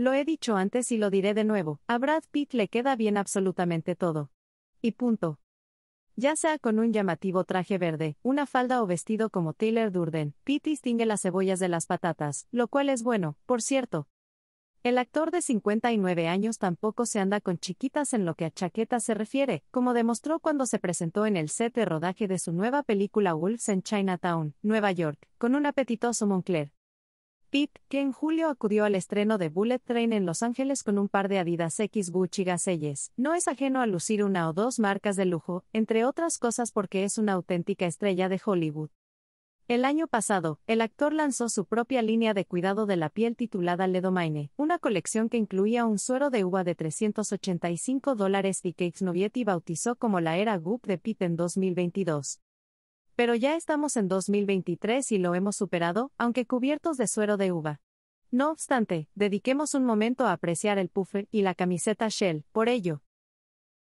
Lo he dicho antes y lo diré de nuevo, a Brad Pitt le queda bien absolutamente todo. Y punto. Ya sea con un llamativo traje verde, una falda o vestido como Taylor Durden, Pitt distingue las cebollas de las patatas, lo cual es bueno, por cierto. El actor de 59 años tampoco se anda con chiquitas en lo que a chaquetas se refiere, como demostró cuando se presentó en el set de rodaje de su nueva película Wolves en Chinatown, Nueva York, con un apetitoso Moncler. Pete, que en julio acudió al estreno de Bullet Train en Los Ángeles con un par de Adidas X Gucci Gaselles, no es ajeno a lucir una o dos marcas de lujo, entre otras cosas porque es una auténtica estrella de Hollywood. El año pasado, el actor lanzó su propia línea de cuidado de la piel titulada Ledomaine, una colección que incluía un suero de uva de 385 dólares y que Novietti bautizó como la era Goop de Pitt en 2022. Pero ya estamos en 2023 y lo hemos superado, aunque cubiertos de suero de uva. No obstante, dediquemos un momento a apreciar el puffer y la camiseta Shell, por ello.